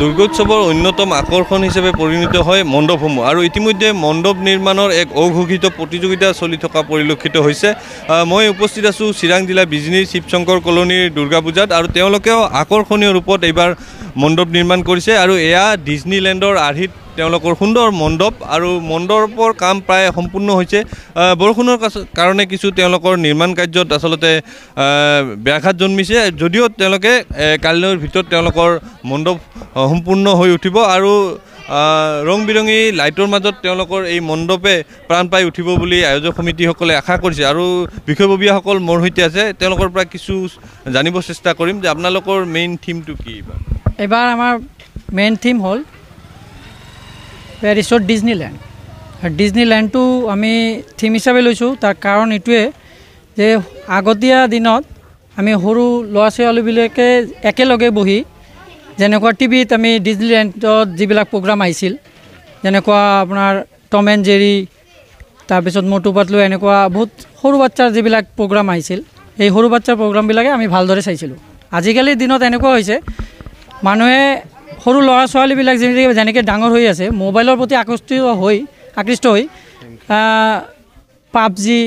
দুৰ্গোৎসৱৰ অন্যতম আকৰ্ষণ হিচাপে পৰিণত হয় মণ্ডপসমূহ আৰু ইতিমধ্যে মণ্ডপ নিৰ্মাণৰ এক অঘোষিত প্ৰতিযোগিতা চলি থকা পৰিলক্ষিত হৈছে মই উপস্থিত আছোঁ চিৰাং জিলা বিজনীৰ শিৱশংকৰ কলনীৰ দুৰ্গা পূজাত আৰু তেওঁলোকেও আকৰ্ষণীয় ৰূপত এইবাৰ মণ্ডপ নিৰ্মাণ কৰিছে আৰু এয়া ডিজনীলেণ্ডৰ আৰ্হিত তেওঁলোকৰ সুন্দৰ মণ্ডপ আৰু মণ্ডপৰ কাম প্ৰায় সম্পূৰ্ণ হৈছে বৰষুণৰ কাৰণে কিছু তেওঁলোকৰ নিৰ্মাণ কাৰ্যত আচলতে ব্যাঘাত জন্মিছে যদিও তেওঁলোকে কাইলৈৰ ভিতৰত তেওঁলোকৰ মণ্ডপ সম্পূৰ্ণ হৈ উঠিব আৰু ৰং বিৰঙী লাইটৰ মাজত তেওঁলোকৰ এই মণ্ডপে প্ৰাণ পাই উঠিব বুলি আয়োজক সমিতিসকলে আশা কৰিছে আৰু বিষয়ববীয়াসকল মোৰ সৈতে আছে তেওঁলোকৰ পৰা কিছু জানিব চেষ্টা কৰিম যে আপোনালোকৰ মেইন থিমটো কি এইবাৰ আমাৰ মেইন থিম হ'ল ৰিচৰ্ট ডিজনীলেণ্ড ডিজনীলেণ্ডটো আমি থিম হিচাপে লৈছোঁ তাৰ কাৰণ এইটোৱে যে আগতীয়া দিনত আমি সৰু ল'ৰা ছোৱালীবিলাকে একেলগে বহি যেনেকুৱা টিভিত আমি ডিজনীলেণ্ডত যিবিলাক প্ৰগ্ৰাম আহিছিল যেনেকুৱা আপোনাৰ টম এণ্ড জেৰি তাৰপিছত মটু পাতলু এনেকুৱা বহুত সৰু বাচ্চাৰ যিবিলাক প্ৰগ্ৰাম আহিছিল সেই সৰু বাচ্চাৰ প্ৰগ্ৰামবিলাকে আমি ভালদৰে চাইছিলোঁ আজিকালিৰ দিনত এনেকুৱা হৈছে মানুহে সৰু ল'ৰা ছোৱালীবিলাক যেনেকৈ যেনেকৈ ডাঙৰ হৈ আছে মোবাইলৰ প্ৰতি আকৃষ্ট হৈ আকৃষ্ট হৈ পাবজি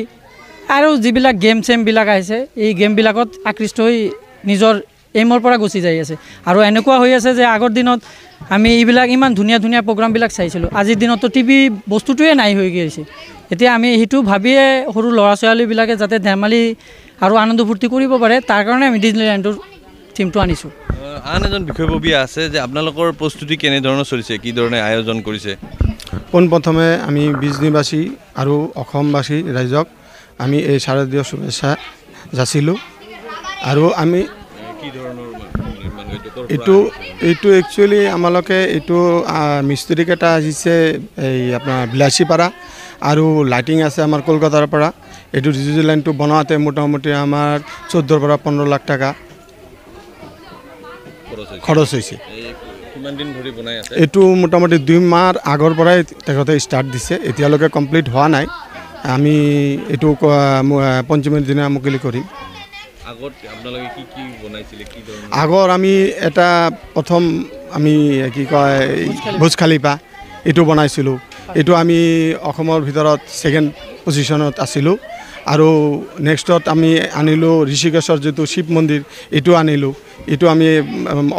আৰু যিবিলাক গেম চেমবিলাক আহিছে এই গেমবিলাকত আকৃষ্ট হৈ নিজৰ এইমৰ পৰা গুচি যাই আছে আৰু এনেকুৱা হৈ আছে যে আগৰ দিনত আমি এইবিলাক ইমান ধুনীয়া ধুনীয়া প্ৰগ্ৰামবিলাক চাইছিলোঁ আজিৰ দিনততো টিভি বস্তুটোৱে নাই হৈ গৈছে এতিয়া আমি সেইটো ভাবিয়ে সৰু ল'ৰা ছোৱালীবিলাকে যাতে ধেমালি আৰু আনন্দ ফূৰ্তি কৰিব পাৰে তাৰ কাৰণে আমি ডিজনীলেণ্ডটোৰ থিমটো আনিছোঁ আন এজন বিষয়ববীয়া আছে যে আপোনালোকৰ প্ৰস্তুতি কেনেধৰণৰ চলিছে কি ধৰণে আয়োজন কৰিছে পোনপ্ৰথমে আমি বীজনীবাসী আৰু অসমবাসী ৰাইজক আমি এই শাৰদীয় শুভেচ্ছা যাচিলোঁ আৰু আমি এইটো এইটো একচুৱেলি আমালোকে এইটো মিস্ত্ৰীকেইটা আহিছে এই আপোনাৰ বিলাচীপাৰা আৰু লাইটিং আছে আমাৰ কলকাতাৰ পৰা এইটো ডিজিটেল লাইনটো বনাওঁতে মোটামুটি আমাৰ চৈধ্যৰ পৰা পোন্ধৰ লাখ টকা খৰচ হৈছে এইটো মোটামুটি দুই মাহ আগৰ পৰাই তেখেতে ষ্টাৰ্ট দিছে এতিয়ালৈকে কমপ্লিট হোৱা নাই আমি এইটো পঞ্চমী দিনা মুকলি কৰিম আগৰ আমি এটা প্ৰথম আমি কি কয় ভোজ খালিপা এইটো বনাইছিলোঁ এইটো আমি অসমৰ ভিতৰত ছেকেণ্ড পজিশ্যনত আছিলোঁ আৰু নেক্সটত আমি আনিলোঁ ঋষিকেশ্বৰ যিটো শিৱ মন্দিৰ এইটো আনিলোঁ এইটো আমি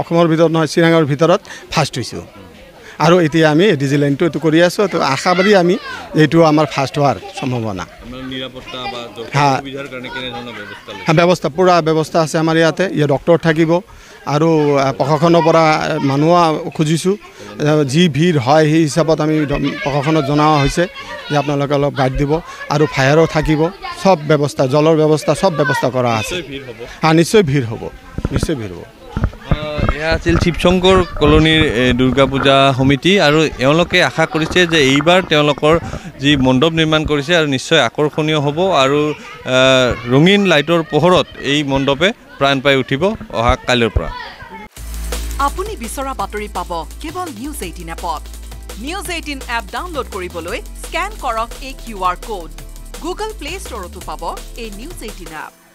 অসমৰ ভিতৰত নহয় চিৰাঙৰ ভিতৰত ফাৰ্ষ্ট হৈছোঁ আৰু এতিয়া আমি ডিজিলাইনটো এইটো কৰি আছোঁ তো আশাবাদী আমি এইটো আমাৰ ফাৰ্ষ্ট হোৱাৰ সম্ভাৱনা হ্যাঁ ব্যৱস্থা পুৰা ব্যৱস্থা আছে আমাৰ ইয়াতে ইয়াত ডক্টৰ থাকিব আৰু প্ৰশাসনৰ পৰা মানুহ খুজিছোঁ যি ভিৰ হয় সেই হিচাপত আমি প্ৰশাসনত জনোৱা হৈছে যে আপোনালোকে অলপ গাইড দিব আৰু ফায়াৰো থাকিব চব ব্যৱস্থা জলৰ ব্যৱস্থা চব ব্যৱস্থা কৰা আছে হ্যাঁ নিশ্চয় ভিৰ হ'ব নিশ্চয় ভিৰ হ'ব এয়া আছিল শিৱশংকৰ কলনীৰ দুৰ্গা পূজা সমিতি আৰু এওঁলোকে আশা কৰিছে যে এইবাৰ তেওঁলোকৰ যি মণ্ডপ নিৰ্মাণ কৰিছে আৰু নিশ্চয় আকৰ্ষণীয় হ'ব আৰু ৰঙীন লাইটৰ পোহৰত এই মণ্ডপে প্ৰাণ পাই উঠিব অহা কাইলৈৰ পৰা আপুনি বিচৰা বাতৰি পাব কেৱল নিউজ এইটিন এপত নিউজ এইটিন এপ ডাউনলোড কৰিবলৈ স্কেন কৰক এই Q R code Google Play ষ্টৰতো পাব এই নিউজ এইটিন এপ